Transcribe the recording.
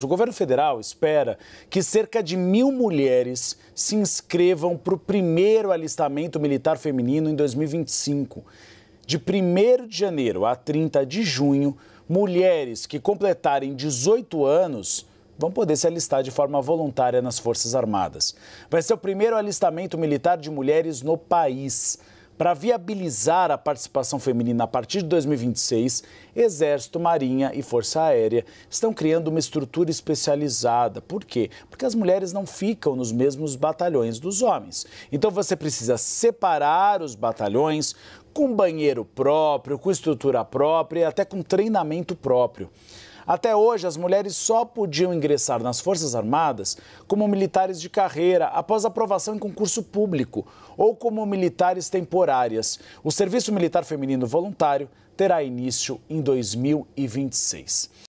O governo federal espera que cerca de mil mulheres se inscrevam para o primeiro alistamento militar feminino em 2025. De 1 de janeiro a 30 de junho, mulheres que completarem 18 anos vão poder se alistar de forma voluntária nas Forças Armadas. Vai ser o primeiro alistamento militar de mulheres no país. Para viabilizar a participação feminina a partir de 2026, Exército, Marinha e Força Aérea estão criando uma estrutura especializada. Por quê? Porque as mulheres não ficam nos mesmos batalhões dos homens. Então você precisa separar os batalhões, com banheiro próprio, com estrutura própria e até com treinamento próprio. Até hoje, as mulheres só podiam ingressar nas Forças Armadas como militares de carreira, após aprovação em concurso público, ou como militares temporárias. O Serviço Militar Feminino Voluntário terá início em 2026.